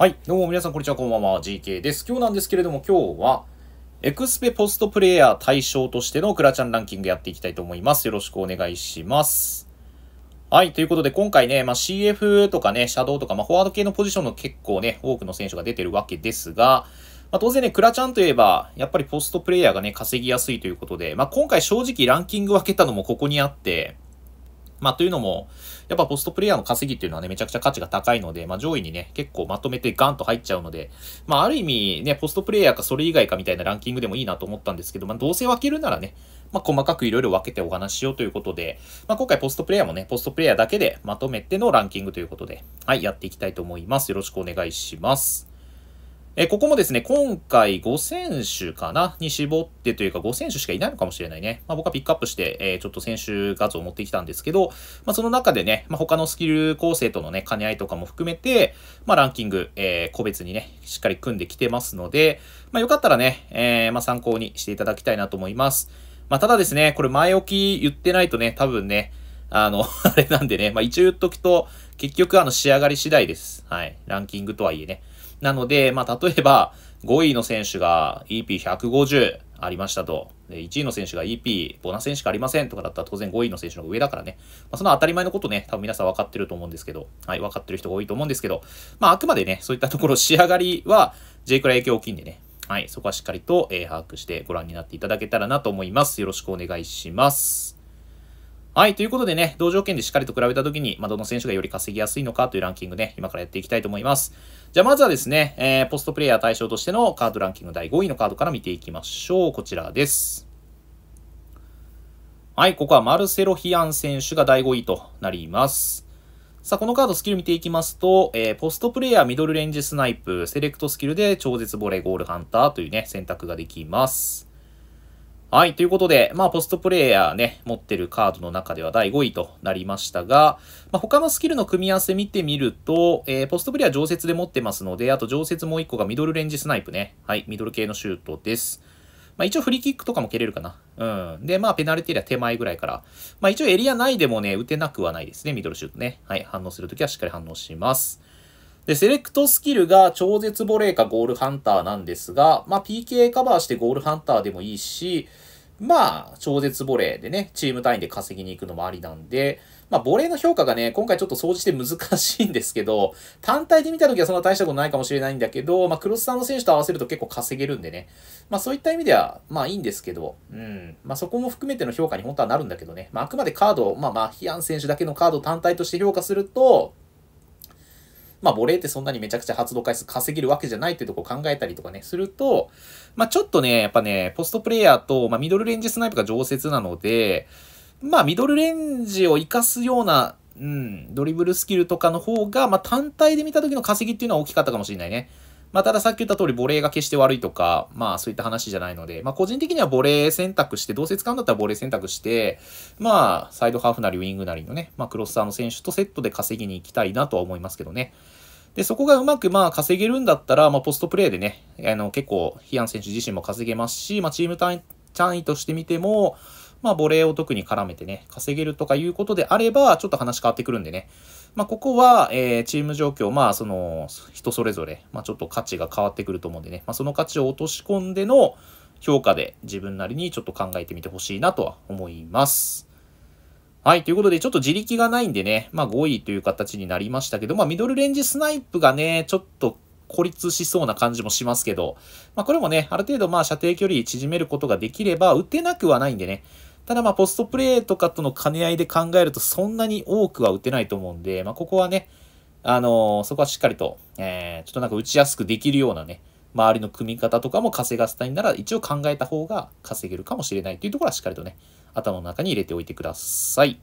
はい。どうも皆さん、こんにちは。こんばんは。GK です。今日なんですけれども、今日は、エクスペポストプレイヤー対象としてのクラちゃんランキングやっていきたいと思います。よろしくお願いします。はい。ということで、今回ね、まあ、CF とかね、シャドウとか、まあ、フォワード系のポジションの結構ね、多くの選手が出てるわけですが、まあ、当然ね、クラちゃんといえば、やっぱりポストプレイヤーがね、稼ぎやすいということで、まあ、今回正直ランキング分けたのもここにあって、まあ、というのも、やっぱポストプレイヤーの稼ぎっていうのはね、めちゃくちゃ価値が高いので、まあ、上位にね、結構まとめてガンと入っちゃうので、まあ、ある意味ね、ポストプレイヤーかそれ以外かみたいなランキングでもいいなと思ったんですけど、まあ、どうせ分けるならね、まあ、細かくいろいろ分けてお話しようということで、まあ、今回ポストプレイヤーもね、ポストプレイヤーだけでまとめてのランキングということで、はい、やっていきたいと思います。よろしくお願いします。えここもですね、今回5選手かなに絞ってというか5選手しかいないのかもしれないね。まあ、僕はピックアップして、えー、ちょっと選手画像を持ってきたんですけど、まあ、その中でね、まあ、他のスキル構成とのね、兼ね合いとかも含めて、まあ、ランキング、えー、個別にね、しっかり組んできてますので、まあ、よかったらね、えー、まあ、参考にしていただきたいなと思います。まあ、ただですね、これ前置き言ってないとね、多分ね、あの、あれなんでね、まあ、一応言っとくと、結局あの仕上がり次第です。はい。ランキングとはいえね。なので、まあ、例えば、5位の選手が EP150 ありましたと。で、1位の選手が EP、ボナ選手かありませんとかだったら当然5位の選手の上だからね。まあ、その当たり前のことね、多分皆さん分かってると思うんですけど、はい、分かってる人が多いと思うんですけど、まあ、あくまでね、そういったところ仕上がりは J くらい影響大きいんでね、はい、そこはしっかりと、えー、把握してご覧になっていただけたらなと思います。よろしくお願いします。はい、ということでね、同条件でしっかりと比べたときに、まあ、どの選手がより稼ぎやすいのかというランキングね、今からやっていきたいと思います。じゃあ、まずはですね、えー、ポストプレイヤー対象としてのカードランキング第5位のカードから見ていきましょう。こちらです。はい、ここはマルセロ・ヒアン選手が第5位となります。さあ、このカードスキル見ていきますと、えー、ポストプレイヤー、ミドルレンジスナイプ、セレクトスキルで超絶ボレー、ゴールハンターというね、選択ができます。はい。ということで、まあ、ポストプレイヤーね、持ってるカードの中では第5位となりましたが、まあ、他のスキルの組み合わせ見てみると、えー、ポストプレイヤー常設で持ってますので、あと常設もう1個がミドルレンジスナイプね。はい。ミドル系のシュートです。まあ、一応フリーキックとかも蹴れるかな。うん。で、まあ、ペナルティーは手前ぐらいから。まあ、一応エリア内でもね、打てなくはないですね、ミドルシュートね。はい。反応するときはしっかり反応します。で、セレクトスキルが超絶ボレーかゴールハンターなんですが、まあ、PK カバーしてゴールハンターでもいいし、まあ、超絶ボレーでね、チーム単位で稼ぎに行くのもありなんで、まあ、ボレーの評価がね、今回ちょっと掃除して難しいんですけど、単体で見た時はそんな大したことないかもしれないんだけど、まあ、クロスさんの選手と合わせると結構稼げるんでね、まあ、そういった意味では、まあ、いいんですけど、うん、まあ、そこも含めての評価に本当はなるんだけどね、まあ、あくまでカード、まあマヒアン選手だけのカード単体として評価すると、まあ、ボレーってそんなにめちゃくちゃ発動回数稼げるわけじゃないってとこ考えたりとかね、すると、まあ、ちょっとね、やっぱね、ポストプレイヤーと、まあ、ミドルレンジスナイプが常設なので、まあ、ミドルレンジを活かすような、うん、ドリブルスキルとかの方が、まあ、単体で見た時の稼ぎっていうのは大きかったかもしれないね。まあ、たださっき言った通り、ボレーが決して悪いとか、まあ、そういった話じゃないので、まあ、個人的にはボレー選択して、どうせ使うんだったらボレー選択して、まあ、サイドハーフなりウィングなりのね、まあ、クロスターの選手とセットで稼ぎに行きたいなとは思いますけどね。で、そこがうまくまあ稼げるんだったら、まあ、ポストプレーでね、あの結構、ヒアン選手自身も稼げますし、まあ、チーム単位単位としてみても、まあ、ボレーを特に絡めてね、稼げるとかいうことであれば、ちょっと話変わってくるんでね、まあ、ここは、えー、チーム状況、まあ、その、人それぞれ、まあ、ちょっと価値が変わってくると思うんでね、まあ、その価値を落とし込んでの評価で自分なりにちょっと考えてみてほしいなとは思います。はい、ということで、ちょっと自力がないんでね、まあ、5位という形になりましたけど、まあ、ミドルレンジスナイプがね、ちょっと孤立しそうな感じもしますけど、まあ、これもね、ある程度まあ射程距離縮めることができれば、打てなくはないんでね、ただまあポストプレイとかとの兼ね合いで考えるとそんなに多くは打てないと思うんで、まあここはね、あのー、そこはしっかりと、えー、ちょっとなんか打ちやすくできるようなね、周りの組み方とかも稼がせたいなら一応考えた方が稼げるかもしれないというところはしっかりとね、頭の中に入れておいてください。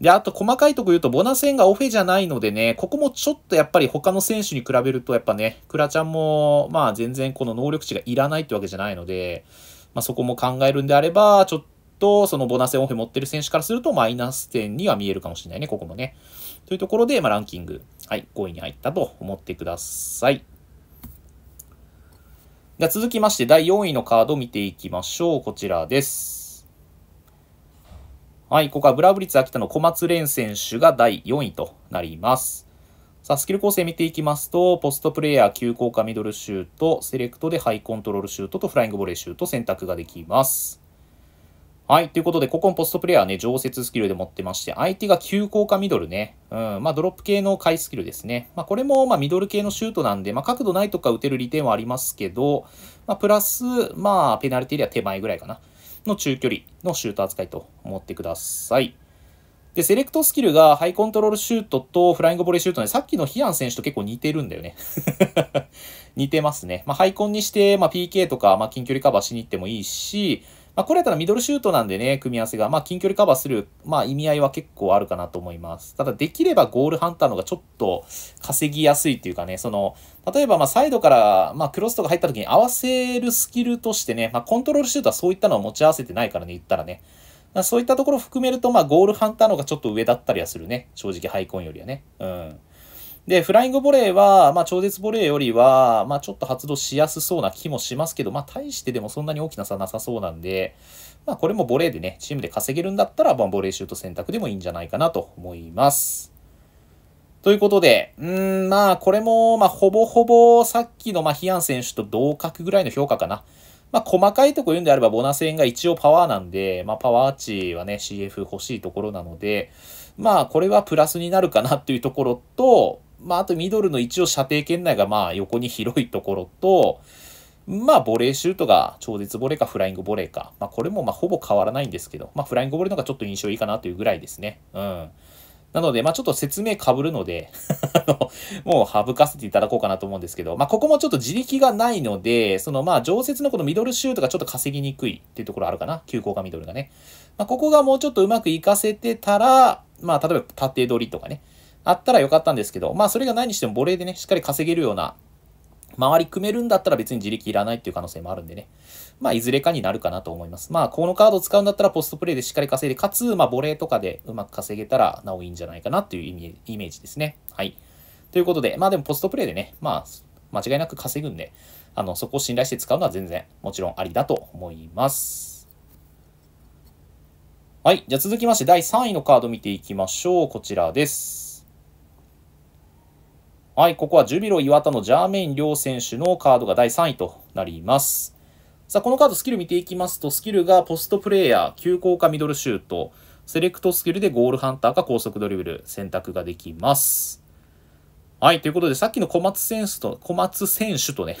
で、あと細かいとこ言うと、ボナセンがオフェじゃないのでね、ここもちょっとやっぱり他の選手に比べると、やっぱね、クラちゃんも、まあ全然この能力値がいらないってわけじゃないので、まあそこも考えるんであれば、ちょっと、そのボナセオンフ持ってる選手からすると、マイナス点には見えるかもしれないね、ここもね。というところで、まあ、ランキング、はい、5位に入ったと思ってください。では続きまして、第4位のカードを見ていきましょう。こちらです。はい、ここはブラブリッツ秋田の小松蓮選手が第4位となります。さあ、スキル構成見ていきますと、ポストプレイヤー、急降下ミドルシュート、セレクトでハイコントロールシュートとフライングボレーシュート選択ができます。はい。ということで、ここもポストプレイヤーね、常設スキルで持ってまして、相手が急降下ミドルね。うん。まあ、ドロップ系の回スキルですね。まあ、これも、まあ、ミドル系のシュートなんで、まあ、角度ないとか打てる利点はありますけど、まあ、プラス、まあ、ペナルティでは手前ぐらいかな。の中距離のシュート扱いと思ってください。で、セレクトスキルがハイコントロールシュートとフライングボレーシュートね、さっきのヒアン選手と結構似てるんだよね 似てますね。まあ、ハイコンにして、まあ、PK とか、まあ、近距離カバーしに行ってもいいし、まあ、これやったらミドルシュートなんでね、組み合わせが、まあ、近距離カバーする、まあ、意味合いは結構あるかなと思います。ただ、できればゴールハンターの方がちょっと稼ぎやすいっていうかね、その、例えば、まサイドから、まクロスとか入った時に合わせるスキルとしてね、まあ、コントロールシュートはそういったのを持ち合わせてないからね、言ったらね。そういったところを含めると、まあ、ゴールハンターの方がちょっと上だったりはするね。正直、ハイコンよりはね。うん。で、フライングボレーは、まあ、超絶ボレーよりは、まあ、ちょっと発動しやすそうな気もしますけど、まあ、大してでもそんなに大きな差なさそうなんで、まあ、これもボレーでね、チームで稼げるんだったら、まあ、ボレーシュート選択でもいいんじゃないかなと思います。ということで、うん、まあ、これも、まあ、ほぼほぼ、さっきの、まあ、ヒアン選手と同格ぐらいの評価かな。まあ、細かいとこ言うんであれば、ボナセンが一応パワーなんで、まあ、パワー値はね、CF 欲しいところなので、まあ、これはプラスになるかなっていうところと、まあ、あとミドルの一応射程圏内がまあ横に広いところと、まあ、ボレーシュートが超絶ボレーかフライングボレーか。まあ、これもまあほぼ変わらないんですけど、まあ、フライングボレーの方がちょっと印象いいかなというぐらいですね。うん。なので、まあ、ちょっと説明かぶるので もう省かせていただこうかなと思うんですけど、まあ、ここもちょっと自力がないので、そのまあ、常設のこのミドルシュートがちょっと稼ぎにくいっていうところあるかな。急降下ミドルがね。まあ、ここがもうちょっとうまくいかせてたら、まあ、例えば縦取りとかね。あったらよかったんですけど、まあそれがないにしてもボ霊でね、しっかり稼げるような、周り組めるんだったら別に自力いらないっていう可能性もあるんでね。まあいずれかになるかなと思います。まあこのカードを使うんだったらポストプレイでしっかり稼いで、かつ、まあボレーとかでうまく稼げたらなおいいんじゃないかなっていうイメージですね。はい。ということで、まあでもポストプレイでね、まあ間違いなく稼ぐんで、あの、そこを信頼して使うのは全然もちろんありだと思います。はい。じゃあ続きまして第3位のカード見ていきましょう。こちらです。はい、ここはジュビロ磐田のジャーメイン両選手のカードが第3位となります。さあ、このカードスキル見ていきますと、スキルがポストプレーヤー、急降下ミドルシュート、セレクトスキルでゴールハンターか高速ドリブル選択ができます。はい、ということで、さっきの小松選手と、小松選手とね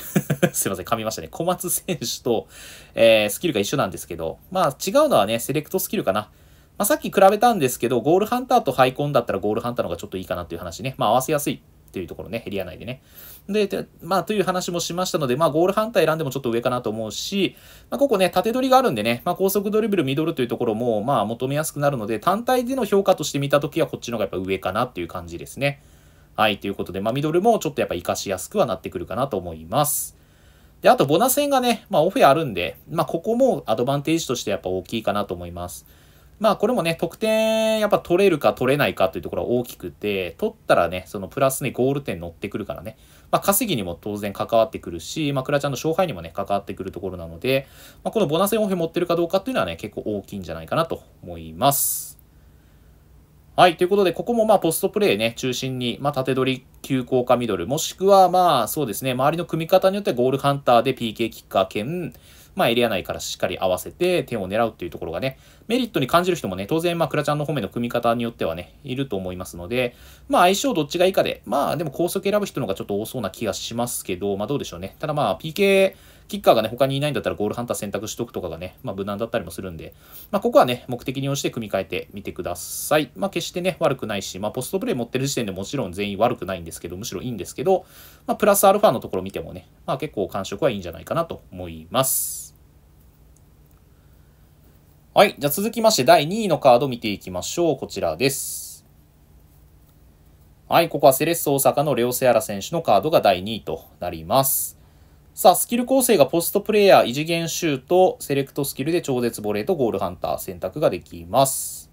すいません、噛みましたね。小松選手と、えー、スキルが一緒なんですけど、まあ違うのはね、セレクトスキルかな。まあさっき比べたんですけど、ゴールハンターとハイコンだったらゴールハンターの方がちょっといいかなっていう話ね。まあ合わせやすいというところね、エリア内でね。で、まあ、という話もしましたので、まあ、ゴール反対選んでもちょっと上かなと思うし、まあ、ここね、縦取りがあるんでね、まあ、高速ドリブル、ミドルというところも、まあ、求めやすくなるので、単体での評価として見たときは、こっちの方がやっぱ上かなっていう感じですね。はい、ということで、まあ、ミドルもちょっとやっぱ活かしやすくはなってくるかなと思います。で、あと、ボナ戦がね、まあ、オフェあるんで、まあ、ここもアドバンテージとしてやっぱ大きいかなと思います。まあこれもね、得点やっぱ取れるか取れないかというところは大きくて、取ったらね、そのプラスにゴール点乗ってくるからね、まあ稼ぎにも当然関わってくるし、まあクラちゃんの勝敗にもね、関わってくるところなので、まあ、このボナオ4票持ってるかどうかっていうのはね、結構大きいんじゃないかなと思います。はい。ということで、ここもまあ、ポストプレイね、中心に、まあ、縦取り、急降下ミドル、もしくはまあ、そうですね、周りの組み方によってゴールハンターで PK キッカー兼、まあ、エリア内からしっかり合わせて点を狙うっていうところがね、メリットに感じる人もね、当然、まあ、クラちゃんの方面の組み方によってはね、いると思いますので、まあ、相性どっちがいいかで、まあ、でも高速選ぶ人の方がちょっと多そうな気がしますけど、まあ、どうでしょうね。ただまあ、PK、キッカーがね、他にいないんだったらゴールハンター選択しとくとかがね、まあ、無難だったりもするんで、まあ、ここはね、目的に応じて組み替えてみてください。まあ、決してね、悪くないし、まあ、ポストプレイ持ってる時点でもちろん全員悪くないんですけど、むしろいいんですけど、まあ、プラスアルファのところ見てもね、まあ、結構感触はいいんじゃないかなと思います。はい。じゃあ続きまして第2位のカード見ていきましょう。こちらです。はい。ここはセレッソ大阪のレオセアラ選手のカードが第2位となります。さあ、スキル構成がポストプレイヤー、異次元シュート、セレクトスキルで超絶ボレーとゴールハンター選択ができます。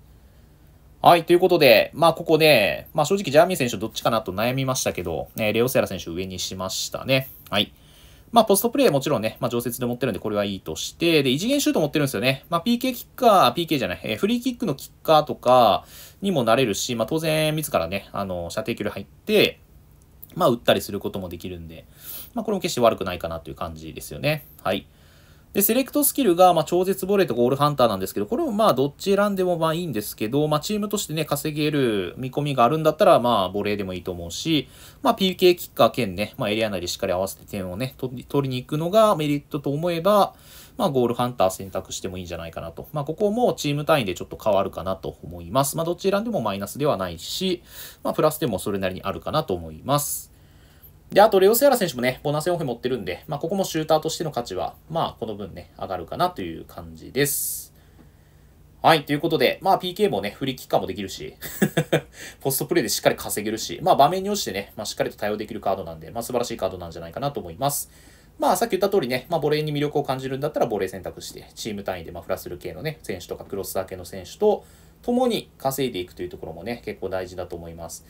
はい、ということで、まあ、ここで、まあ、正直ジャーミー選手どっちかなと悩みましたけど、えー、レオセラ選手上にしましたね。はい。まあ、ポストプレイーもちろんね、まあ、常設で持ってるんで、これはいいとして、で、異次元シュート持ってるんですよね。まあ、PK キッカー、PK じゃない、えー、フリーキックのキッカーとかにもなれるし、まあ、当然、自らね、あの、射程距離入って、まあ、打ったりすることもできるんで、まあ、これも決して悪くないかなという感じですよね。はい。で、セレクトスキルが、まあ、超絶ボレーとゴールハンターなんですけど、これもまあ、どっち選んでもまあいいんですけど、まあ、チームとしてね、稼げる見込みがあるんだったら、まあ、ボレーでもいいと思うし、まあ、PK キッカー兼ね、まあ、エリア内でしっかり合わせて点をね、取りに行くのがメリットと思えば、まあ、ゴールハンター選択してもいいんじゃないかなと。まあ、ここもチーム単位でちょっと変わるかなと思います。まあ、どっち選んでもマイナスではないし、まあ、プラスでもそれなりにあるかなと思います。で、あと、レオ・セアラ選手もね、ボーナス4分持ってるんで、まあ、ここもシューターとしての価値は、まあ、この分ね、上がるかなという感じです。はい、ということで、まあ PK もね、フリーキッカーもできるし ポストプレイでしっかり稼げるし、まあ場面に応じてね、まあしっかりと対応できるカードなんで、まあ素晴らしいカードなんじゃないかなと思います。まあさっき言った通りね、まあボレーに魅力を感じるんだったらボレー選択して、チーム単位でまあフラスル系のね、選手とかクロスだけの選手と、共に稼いでいくというところもね、結構大事だと思います。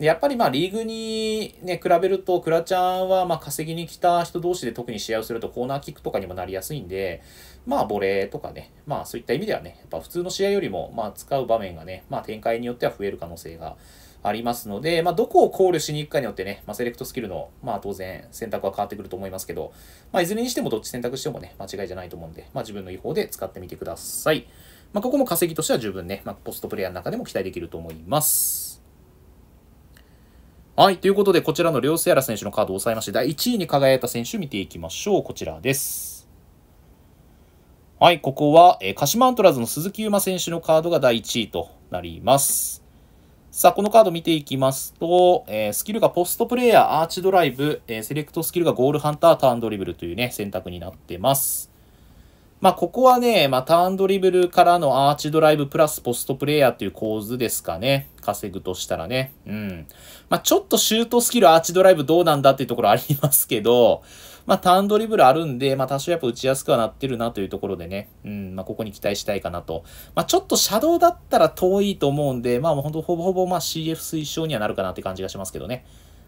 やっぱりまあリーグにね、比べると、クラちゃんはま稼ぎに来た人同士で特に試合をするとコーナーキックとかにもなりやすいんで、まあボレーとかね、まあそういった意味ではね、やっぱ普通の試合よりもまあ使う場面がね、まあ展開によっては増える可能性がありますので、まあ、どこを考慮しに行くかによってね、まあ、セレクトスキルの、まあ、当然選択は変わってくると思いますけど、まあ、いずれにしてもどっち選択してもね、間違いじゃないと思うんで、まあ、自分の違法で使ってみてください。まあ、ここも稼ぎとしては十分ね、まあ、ポストプレイヤーの中でも期待できると思います。はい。ということで、こちらの両セアラ選手のカードを抑えまして、第1位に輝いた選手見ていきましょう。こちらです。はい。ここは、えー、鹿島アントラーズの鈴木優馬選手のカードが第1位となります。さあ、このカード見ていきますと、えー、スキルがポストプレイヤー、アーチドライブ、えー、セレクトスキルがゴールハンター、ターンドリブルというね、選択になってます。まあ、ここはね、まあ、ターンドリブルからのアーチドライブプラスポストプレイヤーっていう構図ですかね。稼ぐとしたらね。うん。まあ、ちょっとシュートスキルアーチドライブどうなんだっていうところありますけど、まあ、ターンドリブルあるんで、まあ、多少やっぱ打ちやすくはなってるなというところでね。うん、まあ、ここに期待したいかなと。まあ、ちょっとシャドウだったら遠いと思うんで、まあ、ほんとほぼほぼま CF 推奨にはなるかなって感じがしますけどね。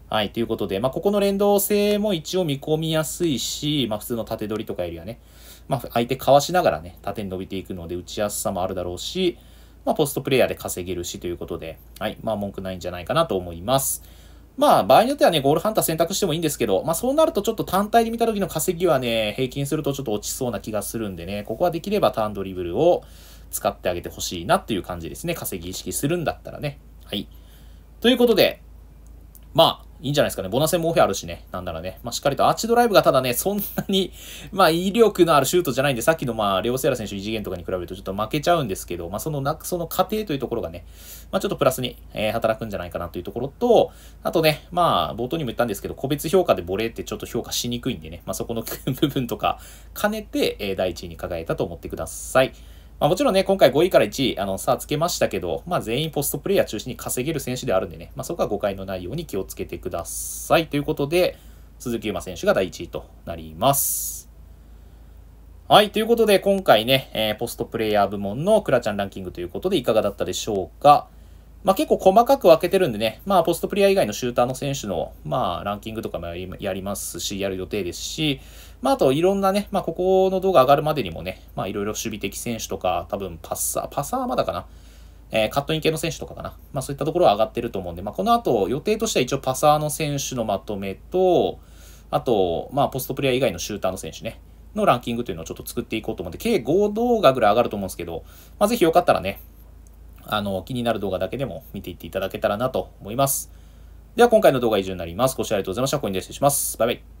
はい、ということで、まあ、ここの連動性も一応見込みやすいし、まあ、普通の縦取りとかよりはね、まあ、相手かわしながらね、縦に伸びていくので打ちやすさもあるだろうし、まあ、ポストプレイヤーで稼げるしということで、はい、まあ、文句ないんじゃないかなと思います。まあ、場合によってはね、ゴールハンター選択してもいいんですけど、まあ、そうなるとちょっと単体で見た時の稼ぎはね、平均するとちょっと落ちそうな気がするんでね、ここはできればターンドリブルを使ってあげてほしいなっていう感じですね。稼ぎ意識するんだったらね。はい。ということで、まあ、いいんじゃないですかね。ボナセもオフェあるしね。なんならね。まあ、しっかりとアーチドライブがただね、そんなに まあ、威力のあるシュートじゃないんで、さっきのまあ、レオセラ選手異次元とかに比べるとちょっと負けちゃうんですけど、まあ、そのな、その過程というところがね、まあ、ちょっとプラスに、えー、働くんじゃないかなというところと、あとね、まあ、冒頭にも言ったんですけど、個別評価でボレーってちょっと評価しにくいんでね、まあ、そこの 部分とか兼ねて、えー、第1位に輝いたと思ってください。まあ、もちろんね、今回5位から1位、あの、差つけましたけど、まあ、全員ポストプレイヤー中心に稼げる選手であるんでね、まあ、そこは誤解のないように気をつけてください。ということで、鈴木優馬選手が第1位となります。はい。ということで、今回ね、えー、ポストプレイヤー部門のクラちゃんランキングということで、いかがだったでしょうか。まあ、結構細かく分けてるんでね、まあ、ポストプレイヤー以外のシューターの選手の、まあ、ランキングとかもやりますし、やる予定ですし、まあ、あといろんなね、まあ、ここの動画上がるまでにもね、まあ、いろいろ守備的選手とか、多分パッサー、パサーまだかな。えー、カットイン系の選手とかかな。まあ、そういったところは上がってると思うんで、まあ、この後、予定としては一応パサーの選手のまとめと、あと、まあ、ポストプレイヤー以外のシューターの選手ね、のランキングというのをちょっと作っていこうと思うんで、計5動画ぐらい上がると思うんですけど、まあ、ぜひよかったらね、あの、気になる動画だけでも見ていっていただけたらなと思います。では、今回の動画は以上になります。ご視聴ありがとうございました。コインで失礼します。バイバイ。